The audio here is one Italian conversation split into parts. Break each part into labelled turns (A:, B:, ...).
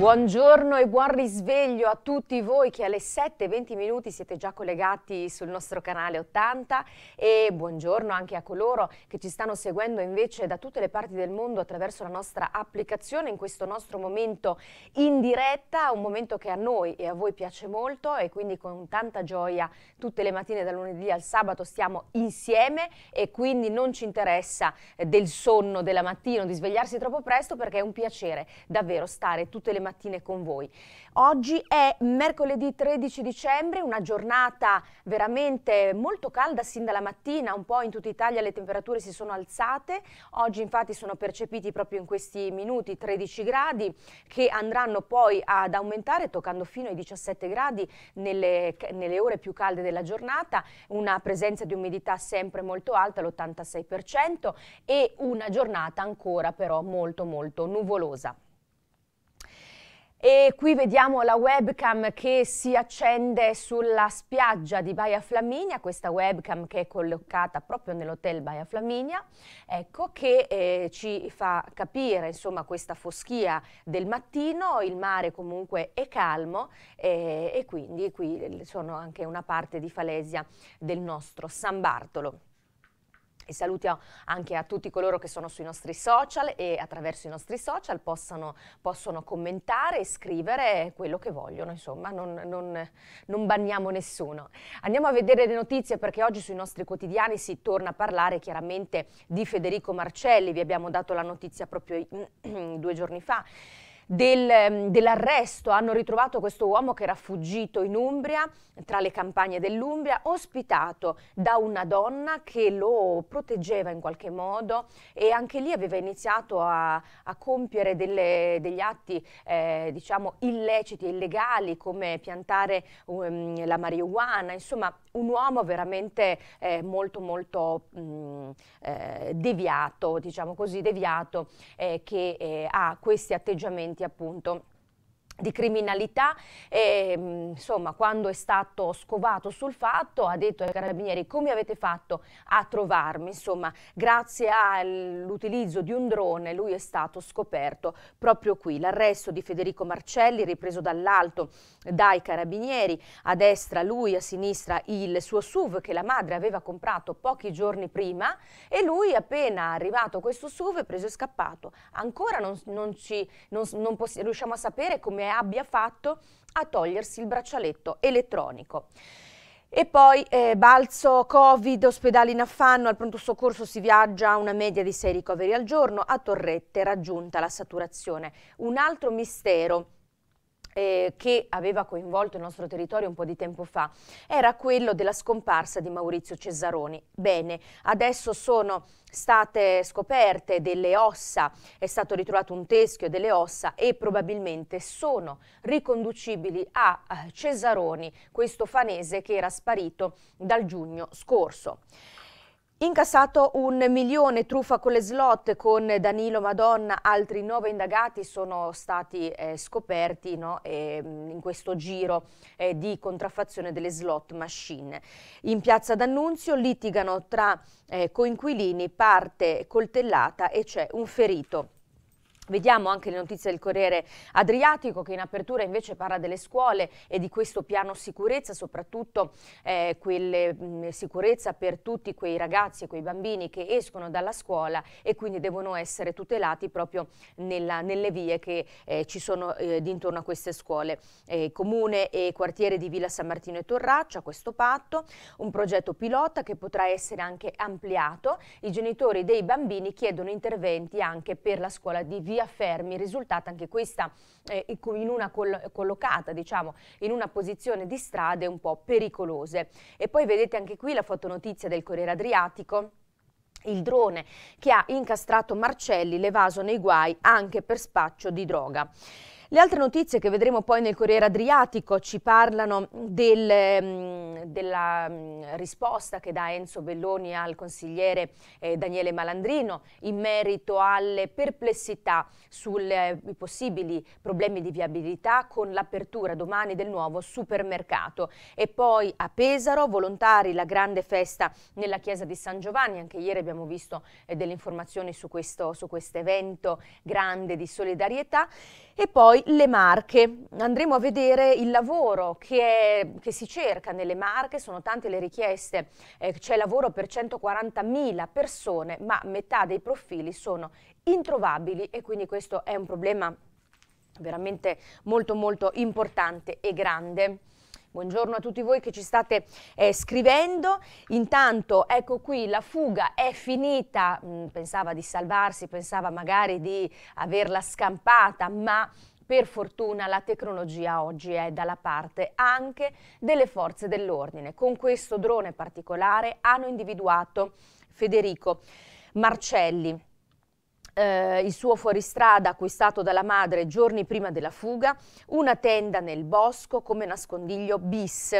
A: Buongiorno e buon risveglio a tutti voi che alle 7.20 minuti siete già collegati sul nostro canale 80 e buongiorno anche a coloro che ci stanno seguendo invece da tutte le parti del mondo attraverso la nostra applicazione in questo nostro momento in diretta, un momento che a noi e a voi piace molto e quindi con tanta gioia tutte le mattine dal lunedì al sabato stiamo insieme e quindi non ci interessa eh, del sonno della mattina o di svegliarsi troppo presto perché è un piacere davvero stare tutte le mattine mattine con voi. Oggi è mercoledì 13 dicembre, una giornata veramente molto calda sin dalla mattina, un po' in tutta Italia le temperature si sono alzate, oggi infatti sono percepiti proprio in questi minuti 13 gradi che andranno poi ad aumentare toccando fino ai 17 gradi nelle, nelle ore più calde della giornata, una presenza di umidità sempre molto alta, l'86% e una giornata ancora però molto molto nuvolosa. E qui vediamo la webcam che si accende sulla spiaggia di Baia Flaminia, questa webcam che è collocata proprio nell'hotel Baia Flaminia, ecco, che eh, ci fa capire insomma, questa foschia del mattino, il mare comunque è calmo eh, e quindi qui sono anche una parte di Falesia del nostro San Bartolo. E saluti anche a tutti coloro che sono sui nostri social e attraverso i nostri social possano, possono commentare e scrivere quello che vogliono, insomma, non, non, non, banniamo nessuno. Andiamo a vedere le notizie perché oggi sui nostri quotidiani si torna a parlare chiaramente di Federico Marcelli, vi abbiamo dato la notizia proprio due giorni fa del, ehm, dell'arresto hanno ritrovato questo uomo che era fuggito in Umbria, tra le campagne dell'Umbria, ospitato da una donna che lo proteggeva in qualche modo e anche lì aveva iniziato a, a compiere delle, degli atti eh, diciamo illeciti e illegali come piantare um, la marijuana, insomma un uomo veramente eh, molto molto mh, mm, eh, deviato, diciamo così deviato, eh, che eh, ha questi atteggiamenti appunto di criminalità e mm, insomma quando è stato scovato sul fatto ha detto ai carabinieri come avete fatto a trovarmi insomma grazie all'utilizzo di un drone lui è stato scoperto proprio qui l'arresto di Federico Marcelli ripreso dall'alto dai carabinieri a destra lui a sinistra il suo SUV che la madre aveva comprato pochi giorni prima e lui appena arrivato questo SUV è preso e scappato ancora non, non, ci, non, non riusciamo a sapere come è abbia fatto a togliersi il braccialetto elettronico. E poi eh, balzo, Covid, ospedali in affanno, al pronto soccorso si viaggia una media di 6 ricoveri al giorno, a Torrette raggiunta la saturazione. Un altro mistero eh, che aveva coinvolto il nostro territorio un po' di tempo fa era quello della scomparsa di Maurizio Cesaroni. Bene, adesso sono state scoperte delle ossa, è stato ritrovato un teschio delle ossa e probabilmente sono riconducibili a eh, Cesaroni, questo fanese che era sparito dal giugno scorso. Incassato un milione truffa con le slot con Danilo Madonna, altri nove indagati sono stati eh, scoperti no, eh, in questo giro eh, di contraffazione delle slot machine. In piazza d'Annunzio litigano tra eh, coinquilini parte coltellata e c'è un ferito. Vediamo anche le notizie del Corriere Adriatico che in apertura invece parla delle scuole e di questo piano sicurezza, soprattutto eh, quelle, mh, mm, sicurezza per tutti quei ragazzi e quei bambini che escono dalla scuola e quindi devono essere tutelati proprio nella, nelle vie che eh, ci sono eh, intorno a queste scuole. Eh, comune e quartiere di Villa San Martino e Torraccia, questo patto, un progetto pilota che potrà essere anche ampliato. I genitori dei bambini chiedono interventi anche per la scuola di Via Maria Fermi, risultata anche questa eh, in una col collocata, diciamo, in una posizione di strade un po' pericolose. E poi vedete anche qui la fotonotizia del Corriere Adriatico il drone che ha incastrato Marcelli, l'evaso nei guai anche per spaccio di droga. Le altre notizie che vedremo poi nel Corriere Adriatico ci parlano del, mm, della mm, risposta che dà Enzo Belloni al consigliere eh, Daniele Malandrino in merito alle perplessità sui eh, possibili problemi di viabilità con l'apertura domani del nuovo supermercato. E poi a Pesaro, volontari, la grande festa nella chiesa di San Giovanni. Anche ieri abbiamo visto eh, delle informazioni su questo su quest evento grande di solidarietà. E poi le marche. Andremo a vedere il lavoro che, è, che si cerca nelle marche, sono tante le richieste, eh, c'è lavoro per 140.000 persone, ma metà dei profili sono introvabili e quindi questo è un problema veramente molto molto importante e grande. Buongiorno a tutti voi che ci state eh, scrivendo. Intanto, ecco qui, la fuga è finita. Mm, pensava di salvarsi, pensava magari di averla scampata, ma per fortuna la tecnologia oggi è dalla parte anche delle forze dell'ordine. Con questo drone particolare hanno individuato Federico Marcelli eh, il suo fuoristrada acquistato dalla madre giorni prima della fuga, una tenda nel bosco come nascondiglio bis.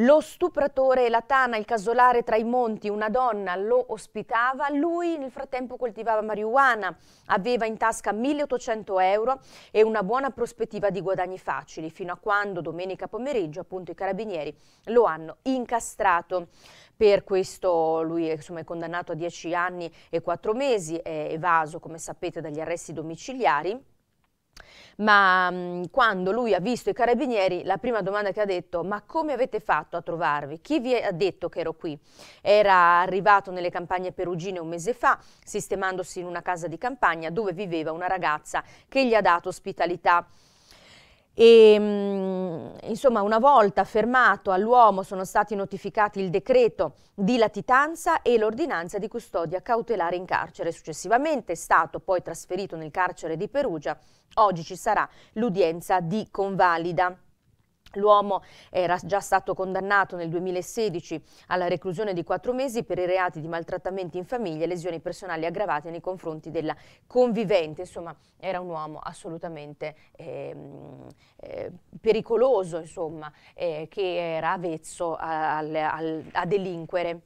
A: Lo stupratore e la tana, il casolare tra i monti, una donna lo ospitava, lui nel frattempo coltivava marijuana, aveva in tasca 1800 euro e una buona prospettiva di guadagni facili, fino a quando domenica pomeriggio appunto i carabinieri lo hanno incastrato. Per questo lui insomma, è condannato a 10 anni e 4 mesi, è evaso come sapete dagli arresti domiciliari. Ma mh, mm, quando lui ha visto i carabinieri, la prima domanda che ha detto, ma come avete fatto a trovarvi? Chi vi ha detto che ero qui? Era arrivato nelle campagne perugine un mese fa, sistemandosi in una casa di campagna dove viveva una ragazza che gli ha dato ospitalità. E, mm, insomma, una volta fermato all'uomo sono stati notificati il decreto di latitanza e l'ordinanza di custodia cautelare in carcere. Successivamente è stato poi trasferito nel carcere di Perugia. Oggi ci sarà l'udienza di convalida. L'uomo era già stato condannato nel 2016 alla reclusione di quattro mesi per i reati di maltrattamenti in famiglia e lesioni personali aggravate nei confronti della convivente. Insomma, era un uomo assolutamente eh, eh, pericoloso, insomma, eh, che era avvezzo a, a, a delinquere.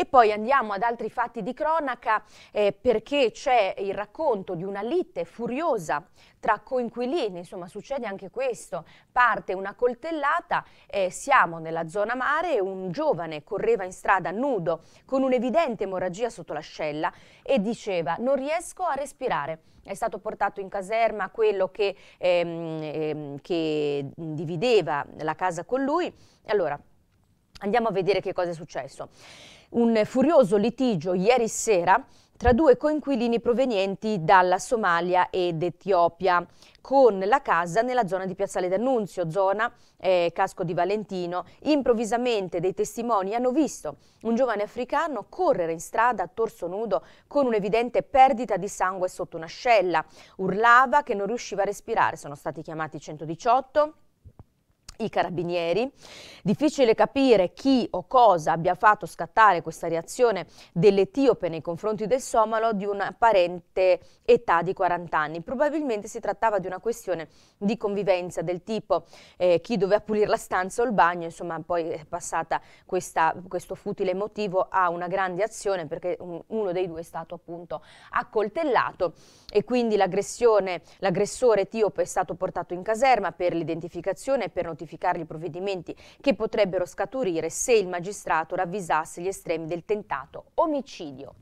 A: E poi andiamo ad altri fatti di cronaca eh, perché c'è il racconto di una lite furiosa tra coinquilini, insomma succede anche questo, parte una coltellata, eh, siamo nella zona mare, un giovane correva in strada nudo con un'evidente emorragia sotto l'ascella e diceva non riesco a respirare. È stato portato in caserma quello che, ehm, ehm, che divideva la casa con lui. Allora, Andiamo a vedere che cosa è successo un furioso litigio ieri sera tra due coinquilini provenienti dalla Somalia ed Etiopia, con la casa nella zona di Piazzale d'Annunzio, zona eh, Casco di Valentino. Improvvisamente dei testimoni hanno visto un giovane africano correre in strada a torso nudo con un'evidente perdita di sangue sotto un'ascella. Urlava che non riusciva a respirare, sono stati chiamati 118 i carabinieri. Difficile capire chi o cosa abbia fatto scattare questa reazione dell'Etiope nei confronti del somalo di un'apparente età di 40 anni. Probabilmente si trattava di una questione di convivenza del tipo eh, chi doveva pulire la stanza o il bagno, insomma poi è passata questa, questo futile motivo a una grande azione perché un, uno dei due è stato appunto accoltellato e quindi l'aggressore etiope è stato portato in caserma per l'identificazione e per notificazione notificare i provvedimenti che potrebbero scaturire se il magistrato ravvisasse gli estremi del tentato omicidio.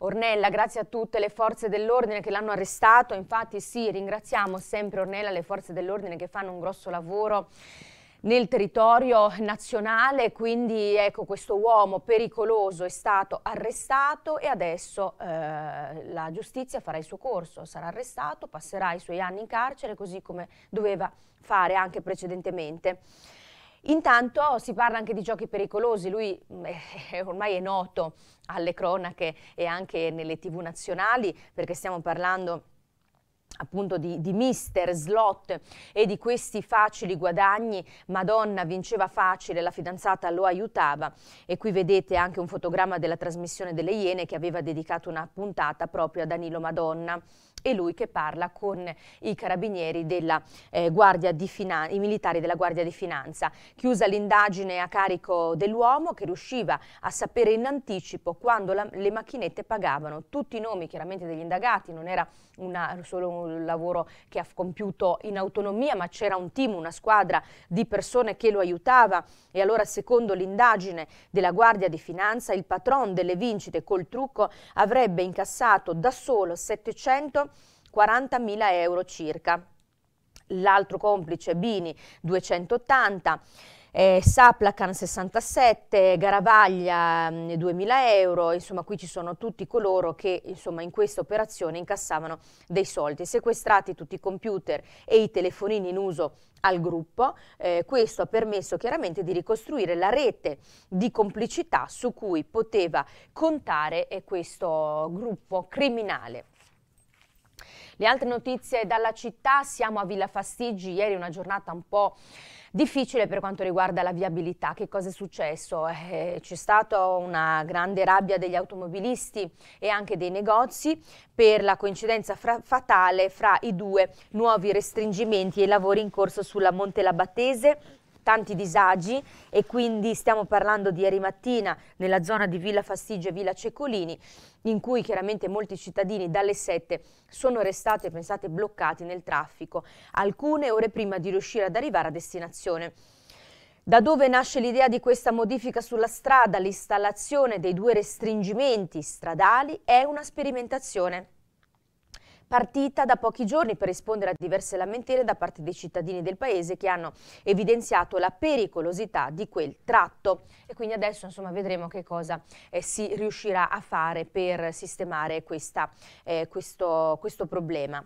A: Ornella, grazie a tutte le forze dell'ordine che l'hanno arrestato, infatti sì, ringraziamo sempre Ornella, e le forze dell'ordine che fanno un grosso lavoro nel territorio nazionale, quindi ecco, questo uomo pericoloso è stato arrestato e adesso eh, la giustizia farà il suo corso, sarà arrestato, passerà i suoi anni in carcere così come doveva fare anche precedentemente. Intanto si parla anche di giochi pericolosi, lui mm, eh, eh, ormai è noto alle cronache e anche nelle tv nazionali perché stiamo parlando appunto di, di, mister, slot e di questi facili guadagni, Madonna vinceva facile, la fidanzata lo aiutava e qui vedete anche un fotogramma della trasmissione delle Iene che aveva dedicato una puntata proprio a Danilo Madonna e lui che parla con i carabinieri della, eh, Finanza, i militari della Guardia di Finanza. Chiusa l'indagine a carico dell'uomo che riusciva a sapere in anticipo quando la- le macchinette pagavano tutti i nomi chiaramente degli indagati, non era una, solo un lavoro che ha compiuto in autonomia, ma c'era un team, una squadra di persone che lo aiutava e allora secondo l'indagine della Guardia di Finanza il patron delle vincite col trucco avrebbe incassato da solo 700 40.000 euro circa. L'altro complice Bini 280. Eh, Saplacan 67, Garavaglia 2000 mm, euro, insomma qui ci sono tutti coloro che insomma, in questa operazione incassavano dei soldi, sequestrati tutti i computer e i telefonini in uso al gruppo, eh, questo ha permesso chiaramente di ricostruire la rete di complicità su cui poteva contare eh, questo gruppo criminale. Le altre notizie dalla città, siamo a Villa Fastigi, ieri una giornata un po' difficile per quanto riguarda la viabilità. Che cosa è successo? Eh, c'è stata una grande rabbia degli automobilisti e anche dei negozi per la coincidenza fra fatale fra i due nuovi restringimenti e i lavori in corso sulla Monte Labatese tanti disagi e quindi stiamo parlando di ieri mattina nella zona di Villa Fastigio e Villa Cecolini in cui chiaramente molti cittadini dalle 7 sono restati, pensate, bloccati nel traffico alcune ore prima di riuscire ad arrivare a destinazione. Da dove nasce l'idea di questa modifica sulla strada? L'installazione dei due restringimenti stradali è una sperimentazione partita da pochi giorni per rispondere a diverse lamentele da parte dei cittadini del paese che hanno evidenziato la pericolosità di quel tratto e quindi adesso insomma vedremo che cosa eh, si riuscirà a fare per sistemare questa, eh, questo, questo problema.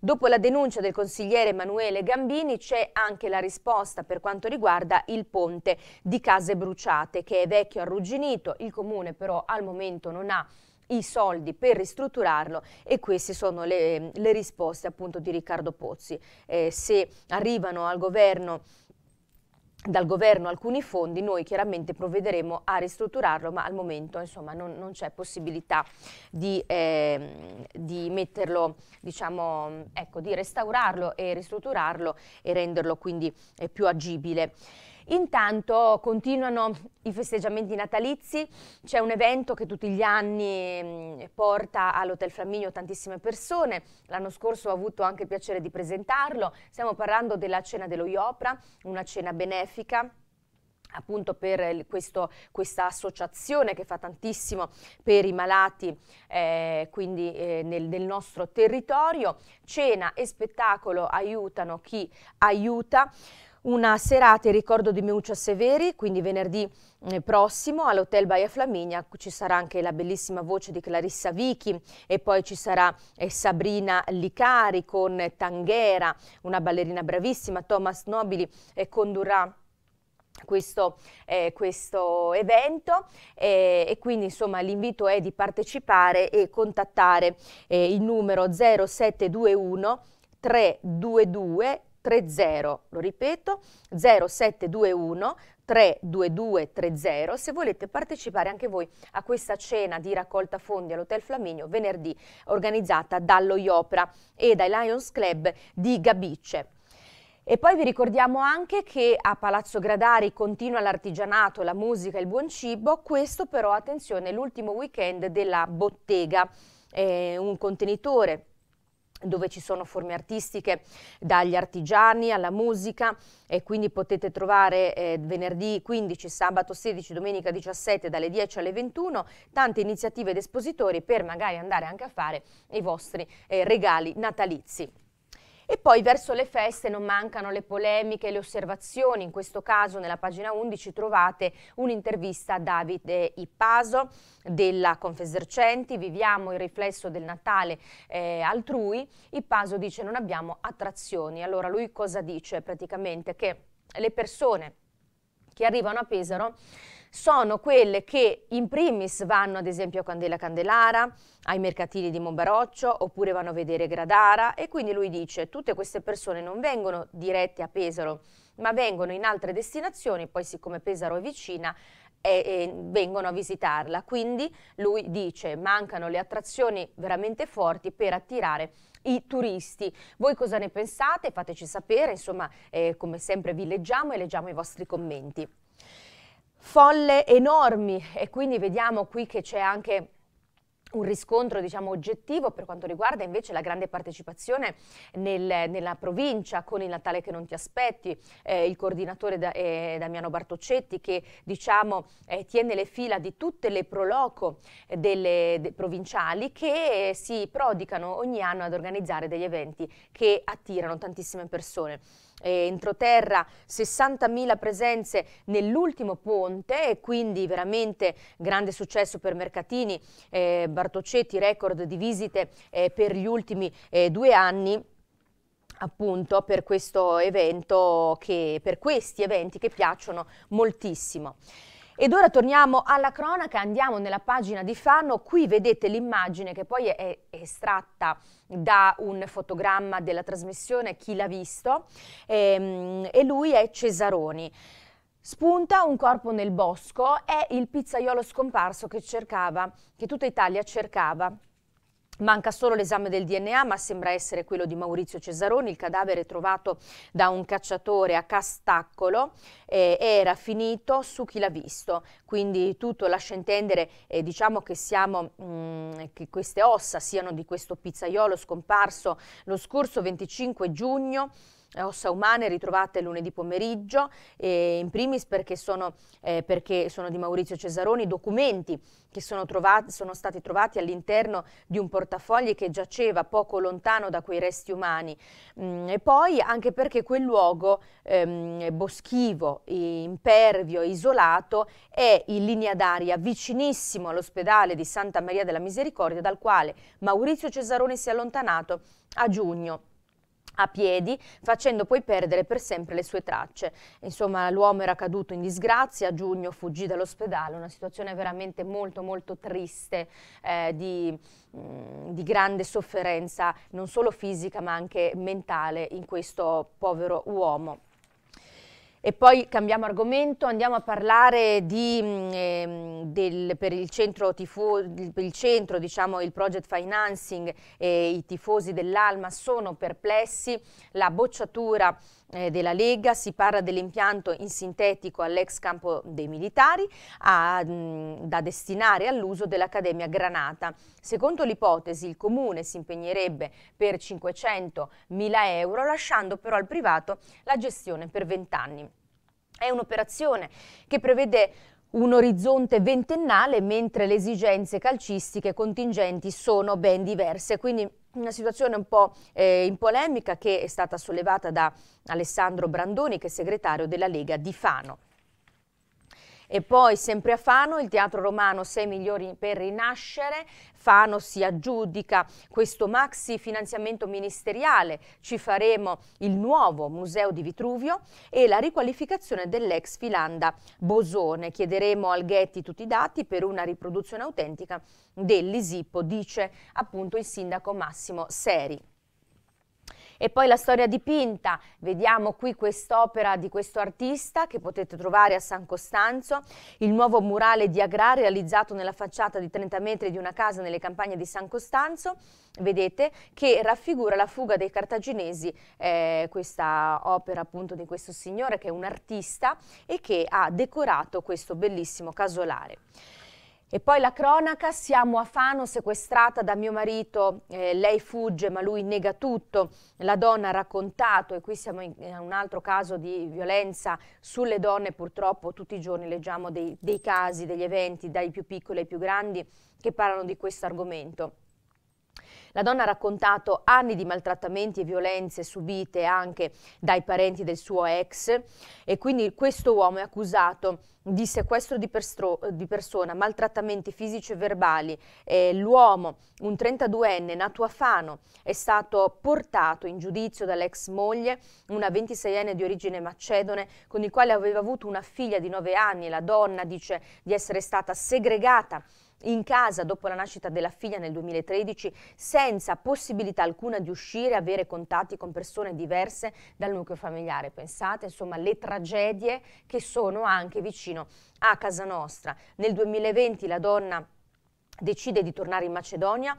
A: Dopo la denuncia del consigliere Emanuele Gambini c'è anche la risposta per quanto riguarda il ponte di Case Bruciate che è vecchio e arrugginito, il comune però al momento non ha i soldi per ristrutturarlo e queste sono le, le risposte appunto di Riccardo Pozzi. Eh, se arrivano al governo dal governo alcuni fondi, noi chiaramente provvederemo a ristrutturarlo, ma al momento insomma, non, non c'è possibilità di, eh, di metterlo, diciamo, ecco, di restaurarlo e ristrutturarlo e renderlo quindi eh, più agibile. Intanto continuano i festeggiamenti natalizi, c'è un evento che tutti gli anni mm, porta all'Hotel Flaminio tantissime persone, l'anno scorso ho avuto anche il piacere di presentarlo, stiamo parlando della cena dello Iopra, una cena benefica appunto per questo, questa associazione che fa tantissimo per i malati eh, quindi eh, nel, nel, nostro territorio. Cena e spettacolo aiutano chi aiuta una serata in ricordo di Meuccia Severi, quindi venerdì eh, prossimo all'Hotel Baia Flaminia ci sarà anche la bellissima voce di Clarissa Vichi e poi ci sarà eh, Sabrina Licari con Tanghera, una ballerina bravissima, Thomas Nobili eh, condurrà questo, eh, questo, evento eh, e quindi insomma l'invito è di partecipare e contattare eh, il numero 0721 322 30, lo ripeto, 0721 32230 se volete partecipare anche voi a questa cena di raccolta fondi all'Hotel Flaminio venerdì organizzata dallo Iopra e dai Lions Club di Gabice. E poi vi ricordiamo anche che a Palazzo Gradari continua l'artigianato, la musica, e il buon cibo, questo però attenzione è l'ultimo weekend della bottega, eh, un contenitore dove ci sono forme artistiche dagli artigiani alla musica e quindi potete trovare eh, venerdì 15, sabato 16, domenica 17 dalle 10 alle 21 tante iniziative ed espositori per magari andare anche a fare i vostri eh, regali natalizi. E poi verso le feste non mancano le polemiche e le osservazioni, in questo caso nella pagina 11 trovate un'intervista a Davide Ippaso della Confesercenti, viviamo il riflesso del Natale eh, altrui, Ippaso dice non abbiamo attrazioni, allora lui cosa dice praticamente? Che le persone che arrivano a Pesaro sono quelle che in primis vanno ad esempio a Candela Candelara, ai mercatini di Monbaroccio, oppure vanno a vedere Gradara e quindi lui dice tutte queste persone non vengono dirette a Pesaro, ma vengono in altre destinazioni, poi siccome Pesaro è vicina, e, e, vengono a visitarla. Quindi lui dice mancano le attrazioni veramente forti per attirare i turisti. Voi cosa ne pensate? Fateci sapere, insomma eh, come sempre vi leggiamo e leggiamo i vostri commenti folle enormi e quindi vediamo qui che c'è anche un riscontro diciamo, oggettivo per quanto riguarda invece la grande partecipazione nel, nella provincia con il Natale che non ti aspetti, eh, il coordinatore da, eh, Damiano Bartoccetti che diciamo, eh, tiene le fila di tutte le proloco delle, de, provinciali che eh, si prodicano ogni anno ad organizzare degli eventi che attirano tantissime persone eh, entroterra 60.000 presenze nell'ultimo ponte e quindi veramente grande successo per Mercatini, eh, Bartoccetti, record di visite eh, per gli ultimi eh, due anni appunto per questo evento che per questi eventi che piacciono moltissimo. Ed ora torniamo alla cronaca, andiamo nella pagina di Fano, qui vedete l'immagine che poi è estratta da un fotogramma della trasmissione Chi l'ha visto ehm, e, lui è Cesaroni. Spunta un corpo nel bosco, è il pizzaiolo scomparso che cercava, che tutta Italia cercava. Manca solo l'esame del DNA, ma sembra essere quello di Maurizio Cesaroni. Il cadavere trovato da un cacciatore a Castaccolo eh, era finito su chi l'ha visto. Quindi tutto lascia intendere, eh, diciamo che, siamo, mh, mm, che queste ossa siano di questo pizzaiolo scomparso lo scorso 25 giugno eh, ossa umane ritrovate lunedì pomeriggio, eh, in primis perché sono, eh, perché sono, di Maurizio Cesaroni, documenti che sono, trovati, sono stati trovati all'interno di un portafogli che giaceva poco lontano da quei resti umani mm, e poi anche perché quel luogo ehm, boschivo, impervio, isolato è in linea d'aria vicinissimo all'ospedale di Santa Maria della Misericordia dal quale Maurizio Cesaroni si è allontanato a giugno a piedi, facendo poi perdere per sempre le sue tracce. Insomma, l'uomo era caduto in disgrazia, a giugno fuggì dall'ospedale, una situazione veramente molto molto triste, eh, di, mh, mm, di, grande sofferenza, non solo fisica ma anche mentale in questo povero uomo. E poi cambiamo argomento, andiamo a parlare di, eh, del, per il centro, tifo, il, centro diciamo, il project financing e i tifosi dell'Alma sono perplessi, la bocciatura eh, della Lega, si parla dell'impianto in sintetico all'ex campo dei militari a, mh, mm, da destinare all'uso dell'Accademia Granata. Secondo l'ipotesi il comune si impegnerebbe per 500 mila euro lasciando però al privato la gestione per 20 anni. È un'operazione che prevede un orizzonte ventennale, mentre le esigenze calcistiche contingenti sono ben diverse. Quindi una situazione un po' eh, in polemica che è stata sollevata da Alessandro Brandoni, che è segretario della Lega di Fano. E poi sempre a Fano, il Teatro Romano 6 milioni per rinascere, Fano si aggiudica questo maxi finanziamento ministeriale, ci faremo il nuovo museo di Vitruvio e la riqualificazione dell'ex filanda Bosone. Chiederemo al Ghetti tutti i dati per una riproduzione autentica dell'Isippo, dice appunto il sindaco Massimo Seri. E poi la storia dipinta, vediamo qui quest'opera di questo artista che potete trovare a San Costanzo, il nuovo murale di Agrà realizzato nella facciata di 30 metri di una casa nelle campagne di San Costanzo, vedete, che raffigura la fuga dei cartaginesi, eh, questa opera appunto di questo signore che è un artista e che ha decorato questo bellissimo casolare. E poi la cronaca, siamo a Fano sequestrata da mio marito, eh, lei fugge ma lui nega tutto, la donna ha raccontato e qui siamo in, in un altro caso di violenza sulle donne, purtroppo tutti i giorni leggiamo dei, dei casi, degli eventi, dai più piccoli ai più grandi che parlano di questo argomento. La donna ha raccontato anni di maltrattamenti e violenze subite anche dai parenti del suo ex e quindi questo uomo è accusato di sequestro di, di persona, maltrattamenti fisici e verbali. Eh, l'uomo, un 32enne nato a Fano, è stato portato in giudizio dall'ex moglie, una 26enne di origine macedone, con il quale aveva avuto una figlia di 9 anni. La donna dice di essere stata segregata in casa dopo la nascita della figlia nel 2013 senza possibilità alcuna di uscire, avere contatti con persone diverse dal nucleo familiare. Pensate insomma alle tragedie che sono anche vicino a casa nostra. Nel 2020 la donna decide di tornare in Macedonia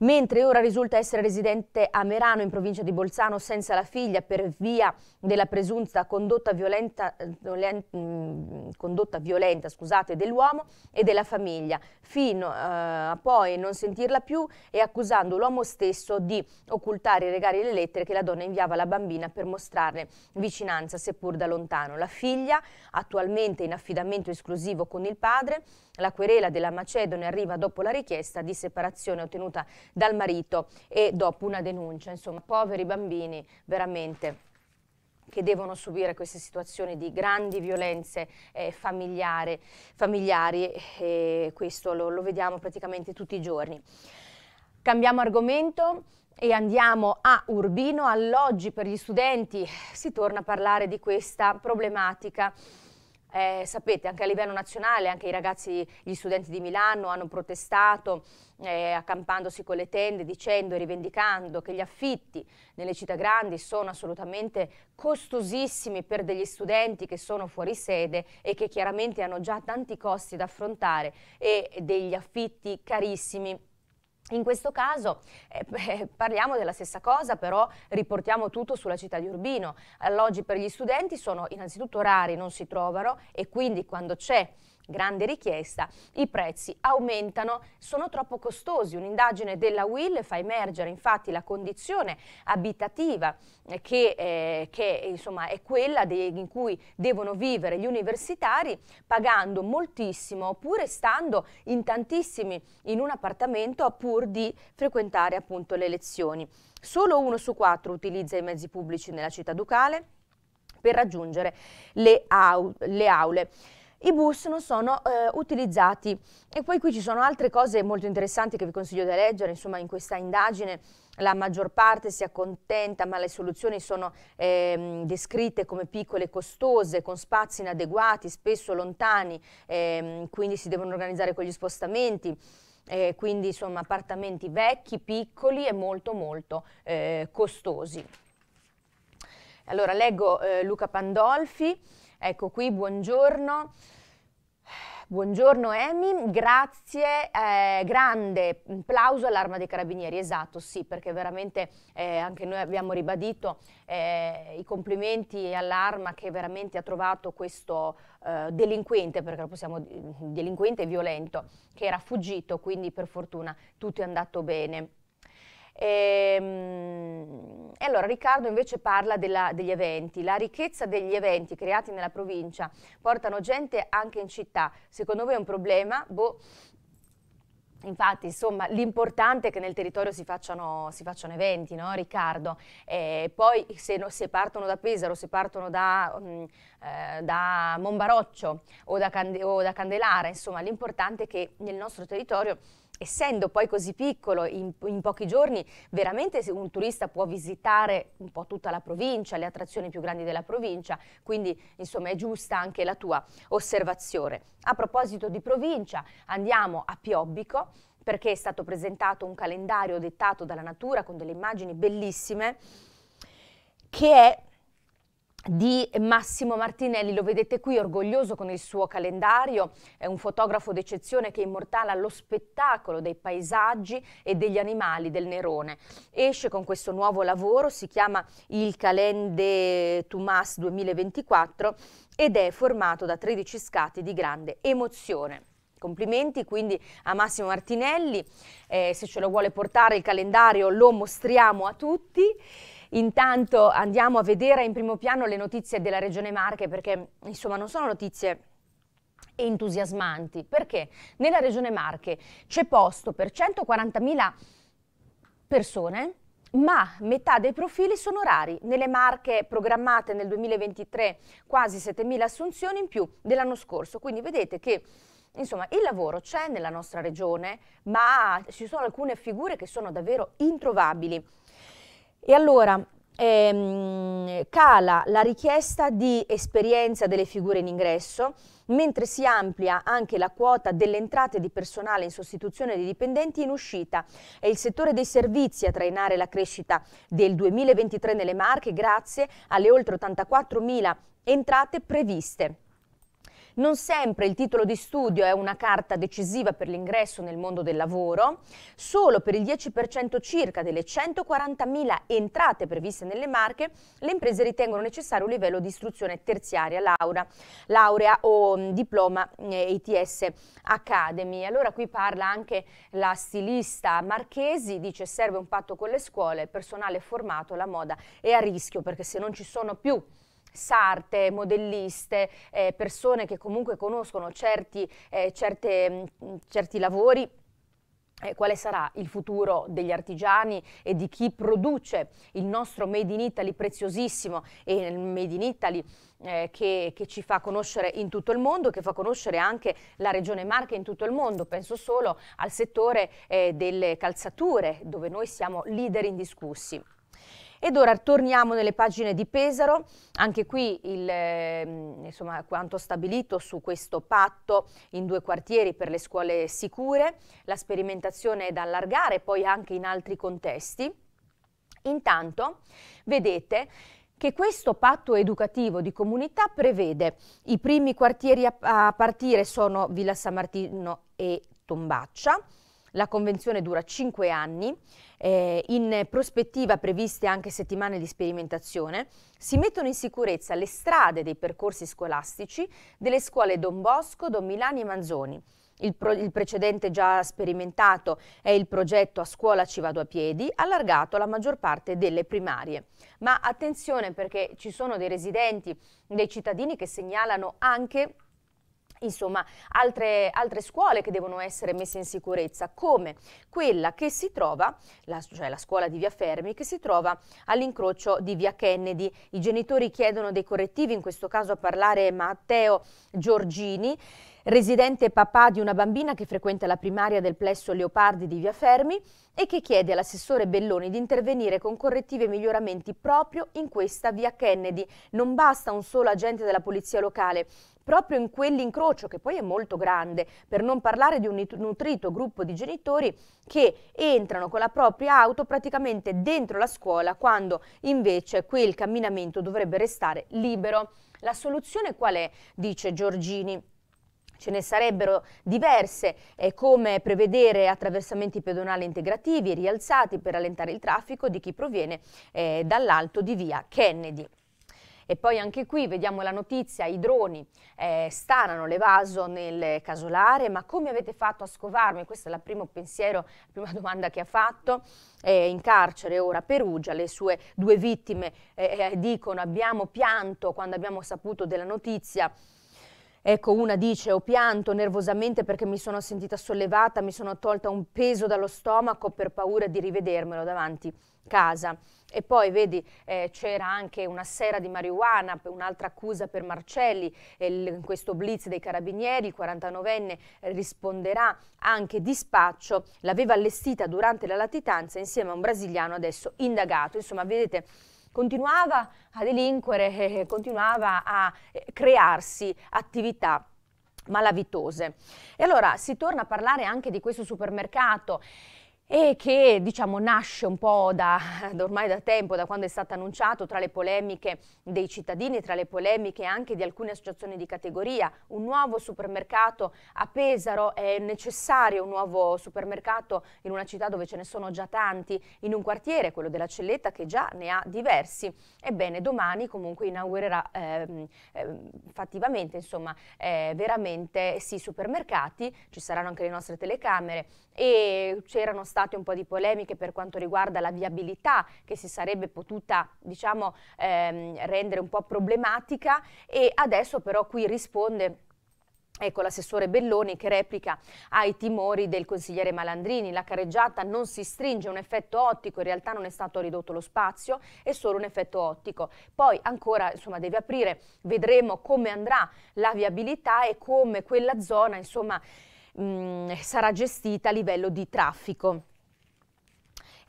A: mentre ora risulta essere residente a Merano in provincia di Bolzano senza la figlia per via della presunta condotta violenta, eh, mm, condotta violenta scusate, dell'uomo e della famiglia, fino eh, a poi non sentirla più e accusando l'uomo stesso di occultare i regali e le lettere che la donna inviava alla bambina per mostrarne vicinanza seppur da lontano. La figlia attualmente in affidamento esclusivo con il padre, la querela della Macedone arriva dopo la richiesta di separazione ottenuta dal marito e dopo una denuncia, insomma, poveri bambini veramente che devono subire queste situazioni di grandi violenze eh, familiari, familiari e questo lo, lo vediamo praticamente tutti i giorni. Cambiamo argomento e andiamo a Urbino, alloggi per gli studenti, si torna a parlare di questa problematica eh, sapete anche a livello nazionale, anche i ragazzi, gli studenti di Milano hanno protestato eh, accampandosi con le tende dicendo e rivendicando che gli affitti nelle città grandi sono assolutamente costosissimi per degli studenti che sono fuori sede e che chiaramente hanno già tanti costi da affrontare e degli affitti carissimi in questo caso eh, eh, parliamo della stessa cosa, però riportiamo tutto sulla città di Urbino. Alloggi per gli studenti sono innanzitutto rari, non si trovano e quindi quando c'è grande richiesta, i prezzi aumentano, sono troppo costosi. Un'indagine della Will fa emergere infatti la condizione abitativa che, eh, che insomma, è quella de- in cui devono vivere gli universitari pagando moltissimo oppure stando in tantissimi in un appartamento pur di frequentare appunto le lezioni. Solo uno su quattro utilizza i mezzi pubblici nella città ducale per raggiungere le, au- le aule i bus non sono eh, utilizzati. E poi qui ci sono altre cose molto interessanti che vi consiglio di leggere, insomma in questa indagine la maggior parte si accontenta, ma le soluzioni sono eh, descritte come piccole e costose, con spazi inadeguati, spesso lontani, eh, quindi si devono organizzare con gli spostamenti. Eh, quindi insomma appartamenti vecchi, piccoli e molto molto eh, costosi. Allora leggo eh, Luca Pandolfi, ecco qui, buongiorno. Buongiorno Emi, grazie, eh, grande applauso all'Arma dei Carabinieri, esatto sì, perché veramente eh, anche noi abbiamo ribadito eh, i complimenti all'Arma che veramente ha trovato questo eh, delinquente, perché lo possiamo dire, delinquente e violento, che era fuggito, quindi per fortuna tutto è andato bene. E, ehm, e allora Riccardo invece parla della, degli eventi. La ricchezza degli eventi creati nella provincia portano gente anche in città. Secondo voi è un problema? Boh, Infatti, insomma, l'importante è che nel territorio si facciano, si facciano eventi, no, Riccardo? Eh, poi se, no, se, partono da Pesaro, se partono da, mh, mm, eh, da Monbaroccio o da, o da Candelara, insomma, l'importante è che nel nostro territorio essendo poi così piccolo, in, in, pochi giorni veramente un turista può visitare un po' tutta la provincia, le attrazioni più grandi della provincia, quindi insomma è giusta anche la tua osservazione. A proposito di provincia, andiamo a Piobbico perché è stato presentato un calendario dettato dalla natura con delle immagini bellissime che è di Massimo Martinelli, lo vedete qui orgoglioso con il suo calendario, è un fotografo d'eccezione che immortala lo spettacolo dei paesaggi e degli animali del Nerone. Esce con questo nuovo lavoro, si chiama Il Calende Tumas 2024 ed è formato da 13 scatti di grande emozione. Complimenti quindi a Massimo Martinelli, eh, se ce lo vuole portare il calendario lo mostriamo a tutti. Intanto andiamo a vedere in primo piano le notizie della Regione Marche perché insomma non sono notizie entusiasmanti perché nella Regione Marche c'è posto per 140.000 persone ma metà dei profili sono rari. Nelle marche programmate nel 2023 quasi 7.000 assunzioni in più dell'anno scorso. Quindi vedete che Insomma, il lavoro c'è nella nostra regione, ma ci sono alcune figure che sono davvero introvabili. E allora ehm, cala la richiesta di esperienza delle figure in ingresso, mentre si amplia anche la quota delle entrate di personale in sostituzione dei dipendenti in uscita. È il settore dei servizi a trainare la crescita del 2023 nelle Marche grazie alle oltre 84.000 entrate previste. Non sempre il titolo di studio è una carta decisiva per l'ingresso nel mondo del lavoro, solo per il 10% circa delle 140.000 entrate previste nelle marche, le imprese ritengono necessario un livello di istruzione terziaria, laurea, laurea o mm, diploma ITS eh, Academy. Allora qui parla anche la stilista Marchesi, dice serve un patto con le scuole, il personale formato, la moda è a rischio perché se non ci sono più sarte, modelliste, eh, persone che comunque conoscono certi, eh, certe, mh, mm, certi lavori eh, quale sarà il futuro degli artigiani e di chi produce il nostro Made in Italy preziosissimo e il Made in Italy eh, che, che, ci fa conoscere in tutto il mondo, che fa conoscere anche la regione Marche in tutto il mondo. Penso solo al settore eh, delle calzature dove noi siamo leader indiscussi. Ed ora torniamo nelle pagine di Pesaro, anche qui il, ehm, insomma, quanto stabilito su questo patto in due quartieri per le scuole sicure, la sperimentazione è da allargare poi anche in altri contesti. Intanto, vedete, che questo patto educativo di comunità prevede i primi quartieri a, partire sono Villa San Martino e Tombaccia, la convenzione dura 5 anni, eh, in prospettiva previste anche settimane di sperimentazione. Si mettono in sicurezza le strade dei percorsi scolastici delle scuole Don Bosco, Don Milani e Manzoni. Il, pro, il, precedente già sperimentato è il progetto A scuola ci vado a piedi, allargato alla maggior parte delle primarie. Ma attenzione perché ci sono dei residenti, dei cittadini che segnalano anche insomma altre, altre, scuole che devono essere messe in sicurezza, come quella che si trova, la, cioè la scuola di Via Fermi, che si trova all'incrocio di Via Kennedy. I genitori chiedono dei correttivi, in questo caso a parlare Matteo Giorgini residente papà di una bambina che frequenta la primaria del plesso Leopardi di Via Fermi e che chiede all'assessore Belloni di intervenire con correttivi e miglioramenti proprio in questa via Kennedy. Non basta un solo agente della polizia locale, proprio in quell'incrocio che poi è molto grande, per non parlare di un nutrito gruppo di genitori che entrano con la propria auto praticamente dentro la scuola quando invece quel camminamento dovrebbe restare libero. La soluzione qual è? dice Giorgini Ce ne sarebbero diverse, eh, come prevedere attraversamenti pedonali integrativi e rialzati per allentare il traffico di chi proviene eh, dall'alto di via Kennedy. E poi anche qui vediamo la notizia, i droni eh, stanano l'evaso nel casolare, ma come avete fatto a scovarmi? Questo è il primo pensiero, la prima domanda che ha fatto. Eh, in carcere ora a Perugia, le sue due vittime eh, eh dicono abbiamo pianto quando abbiamo saputo della notizia, Ecco, una dice ho pianto nervosamente perché mi sono sentita sollevata, mi sono tolta un peso dallo stomaco per paura di rivedermelo davanti casa. E poi vedi eh, c'era anche una sera di marijuana, un'altra accusa per Marcelli, il, questo blitz dei carabinieri, il 49enne eh, risponderà anche di spaccio, l'aveva allestita durante la latitanza insieme a un brasiliano adesso indagato. Insomma, vedete continuava a delinquere, eh, eh, continuava a eh, crearsi attività malavitose. E allora si torna a parlare anche di questo supermercato e che diciamo, nasce un po' da, da, ormai da tempo, da quando è stato annunciato, tra le polemiche dei cittadini, tra le polemiche anche di alcune associazioni di categoria. Un nuovo supermercato a Pesaro è necessario, un nuovo supermercato in una città dove ce ne sono già tanti, in un quartiere, quello della Celletta, che già ne ha diversi. Ebbene, domani comunque inaugurerà ehm, ehm, fattivamente, insomma, eh, veramente sì, supermercati, ci saranno anche le nostre telecamere e c'erano stati state un po' di polemiche per quanto riguarda la viabilità che si sarebbe potuta diciamo, ehm, rendere un po' problematica e adesso però qui risponde Ecco l'assessore Belloni che replica ai timori del consigliere Malandrini. La careggiata non si stringe, un effetto ottico, in realtà non è stato ridotto lo spazio, è solo un effetto ottico. Poi ancora insomma, deve aprire, vedremo come andrà la viabilità e come quella zona insomma, mh, sarà gestita a livello di traffico.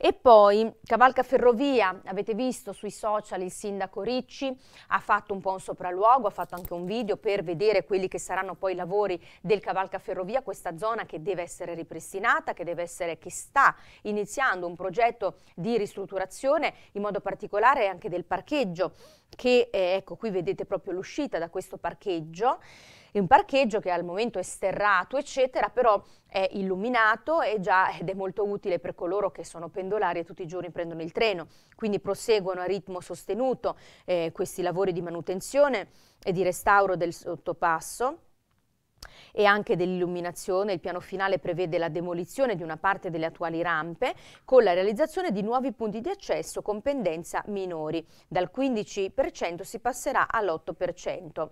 A: E poi Cavalca Ferrovia, avete visto sui social il sindaco Ricci ha fatto un po' un sopralluogo, ha fatto anche un video per vedere quelli che saranno poi i lavori del Cavalca Ferrovia, questa zona che deve essere ripristinata, che, deve essere, che sta iniziando un progetto di ristrutturazione, in modo particolare anche del parcheggio che eh, ecco qui vedete proprio l'uscita da questo parcheggio è un parcheggio che al momento è sterrato eccetera però è illuminato è già, ed è molto utile per coloro che sono pendolari e tutti i giorni prendono il treno quindi proseguono a ritmo sostenuto eh, questi lavori di manutenzione e di restauro del sottopasso e anche dell'illuminazione. Il piano finale prevede la demolizione di una parte delle attuali rampe con la realizzazione di nuovi punti di accesso con pendenza minori. Dal 15% si passerà all'8%.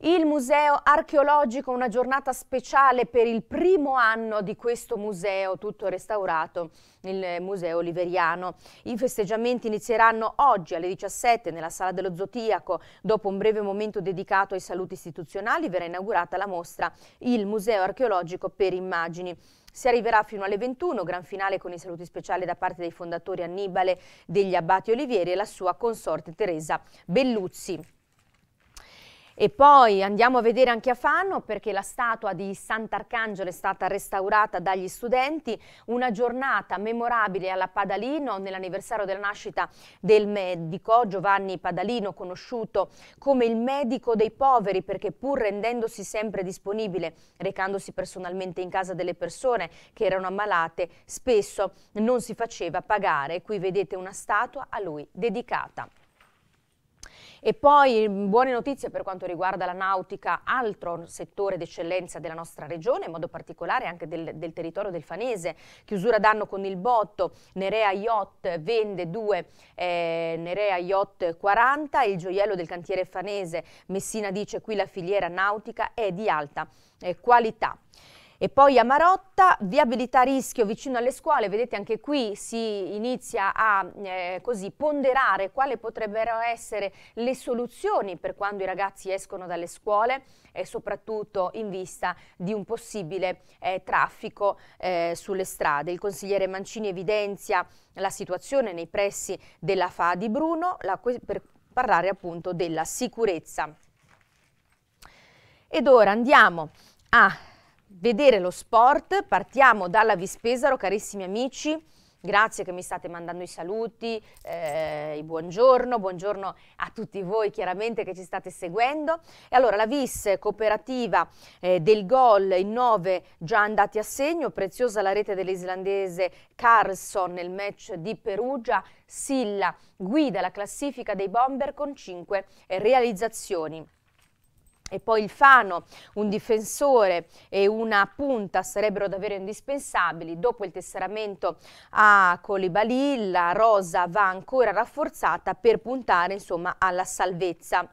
A: Il museo archeologico, una giornata speciale per il primo anno di questo museo, tutto restaurato, il museo oliveriano. I festeggiamenti inizieranno oggi alle 17 nella sala dello Zotiaco. Dopo un breve momento dedicato ai saluti istituzionali verrà inaugurata la mostra Il museo archeologico per immagini. Si arriverà fino alle 21, gran finale con i saluti speciali da parte dei fondatori Annibale degli Abbati Olivieri e la sua consorte Teresa Belluzzi. E poi andiamo a vedere anche a Fanno perché la statua di Sant'Arcangelo è stata restaurata dagli studenti, una giornata memorabile alla Padalino nell'anniversario della nascita del medico Giovanni Padalino, conosciuto come il medico dei poveri perché pur rendendosi sempre disponibile, recandosi personalmente in casa delle persone che erano ammalate, spesso non si faceva pagare. Qui vedete una statua a lui dedicata. E poi mm, buone notizie per quanto riguarda la nautica, altro settore d'eccellenza della nostra regione, in modo particolare anche del, del territorio del Fanese. Chiusura d'anno con il botto, Nerea Yacht vende due eh, Nerea Yacht 40, il gioiello del cantiere fanese, Messina dice qui la filiera nautica è di alta eh, qualità. E poi a Marotta, viabilità rischio vicino alle scuole, vedete anche qui si inizia a eh, così ponderare quali potrebbero essere le soluzioni per quando i ragazzi escono dalle scuole e soprattutto in vista di un possibile eh, traffico eh, sulle strade. Il consigliere Mancini evidenzia la situazione nei pressi della FA di Bruno la, per parlare appunto della sicurezza. Ed ora andiamo a vedere lo sport. Partiamo dalla Vispesaro, carissimi amici. Grazie che mi state mandando i saluti, eh, buongiorno, buongiorno a tutti voi chiaramente che ci state seguendo. E allora la VIS cooperativa eh, del gol in 9 già andati a segno, preziosa la rete dell'islandese Carlson nel match di Perugia, Silla guida la classifica dei bomber con 5 realizzazioni e poi il Fano, un difensore e una punta sarebbero davvero indispensabili. Dopo il tesseramento a Colibali, la rosa va ancora rafforzata per puntare insomma, alla salvezza.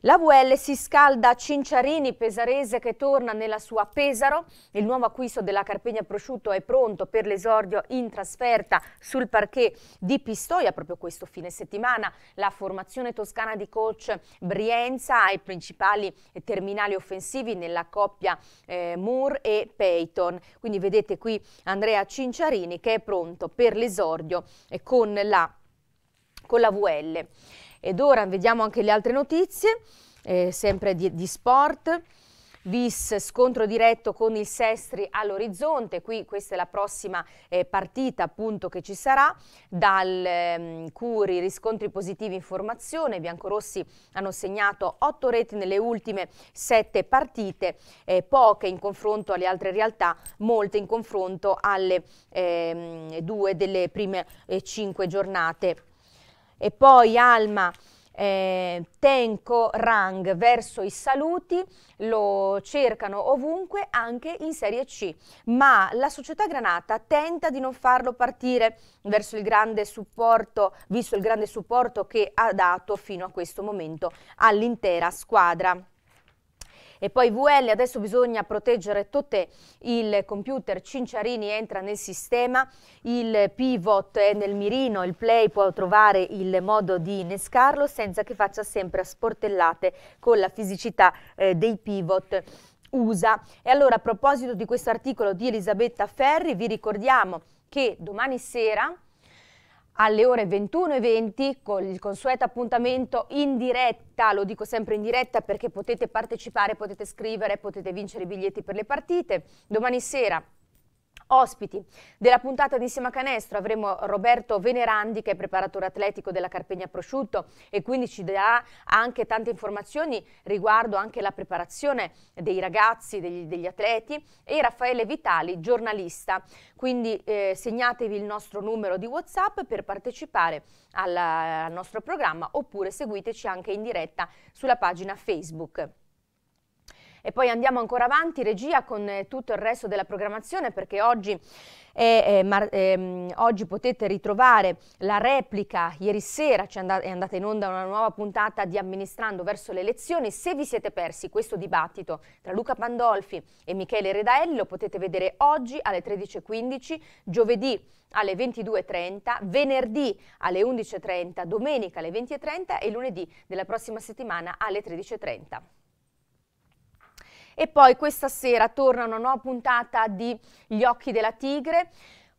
A: La VL si scalda a Cinciarini, pesarese che torna nella sua Pesaro. Il nuovo acquisto della Carpegna Prosciutto è pronto per l'esordio in trasferta sul parquet di Pistoia proprio questo fine settimana. La formazione toscana di coach Brienza ha i principali terminali offensivi nella coppia eh, Moore e Peyton. Quindi vedete qui Andrea Cinciarini che è pronto per l'esordio eh, con la, con la VL. Ed ora vediamo anche le altre notizie, eh, sempre di, di sport. Vis scontro diretto con il Sestri all'orizzonte, qui questa è la prossima eh, partita appunto che ci sarà, dal ehm, Curi riscontri positivi in formazione, i biancorossi hanno segnato otto reti nelle ultime sette partite, eh, poche in confronto alle altre realtà, molte in confronto alle ehm, due delle prime 5 eh, giornate e poi Alma eh, Tenco Rang verso i saluti, lo cercano ovunque anche in Serie C, ma la società Granata tenta di non farlo partire verso il grande supporto, visto il grande supporto che ha dato fino a questo momento all'intera squadra. E poi VL, adesso bisogna proteggere tutte il computer, Cinciarini entra nel sistema, il pivot è nel mirino, il play può trovare il modo di innescarlo senza che faccia sempre a sportellate con la fisicità eh, dei pivot USA. E allora a proposito di questo articolo di Elisabetta Ferri vi ricordiamo che domani sera alle ore 21.20 con il consueto appuntamento in diretta, lo dico sempre in diretta perché potete partecipare, potete scrivere, potete vincere i biglietti per le partite. Domani sera Ospiti della puntata di Insieme Canestro avremo Roberto Venerandi che è preparatore atletico della Carpegna Prosciutto e quindi ci darà anche tante informazioni riguardo anche la preparazione dei ragazzi, degli, degli atleti e Raffaele Vitali, giornalista. Quindi eh, segnatevi il nostro numero di Whatsapp per partecipare alla, al nostro programma oppure seguiteci anche in diretta sulla pagina Facebook e poi andiamo ancora avanti, regia, con eh, tutto il resto della programmazione perché oggi... E, eh, ehm, oggi potete ritrovare la replica, ieri sera è è andata in onda una nuova puntata di Amministrando verso le elezioni, se vi siete persi questo dibattito tra Luca Pandolfi e Michele Redaelli lo potete vedere oggi alle 13.15, giovedì alle 22.30, venerdì alle 11.30, domenica alle 20.30 e lunedì della prossima settimana alle 13.30. E poi questa sera torna una nuova puntata di Gli occhi della tigre.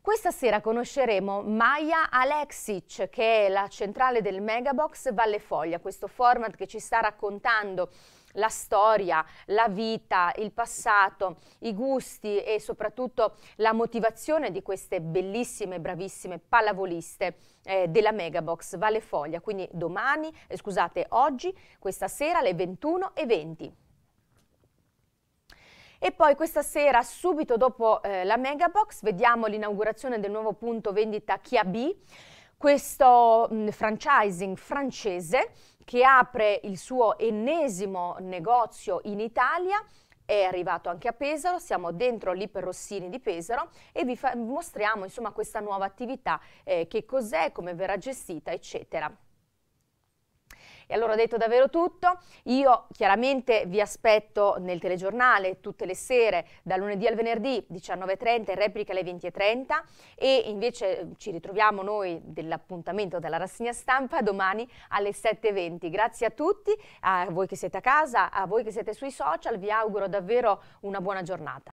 A: Questa sera conosceremo Maya Alexic, che è la centrale del Megabox Valle Foglia, questo format che ci sta raccontando la storia, la vita, il passato, i gusti e soprattutto la motivazione di queste bellissime, bravissime pallavoliste eh, della Megabox Valle Foglia. Quindi domani, eh, scusate, oggi, questa sera alle 21.20. E poi questa sera, subito dopo eh, la Megabox, vediamo l'inaugurazione del nuovo punto vendita Kia B, questo mh, mm, franchising francese che apre il suo ennesimo negozio in Italia è arrivato anche a Pesaro, siamo dentro l'Iper Rossini di Pesaro e vi mostriamo insomma questa nuova attività, eh, che cos'è, come verrà gestita, eccetera. E allora ho detto davvero tutto. Io chiaramente vi aspetto nel telegiornale tutte le sere, da lunedì al venerdì 19.30, replica alle 20.30 e invece eh, ci ritroviamo noi dell'appuntamento della rassegna stampa domani alle 7.20. Grazie a tutti, a voi che siete a casa, a voi che siete sui social, vi auguro davvero una buona giornata.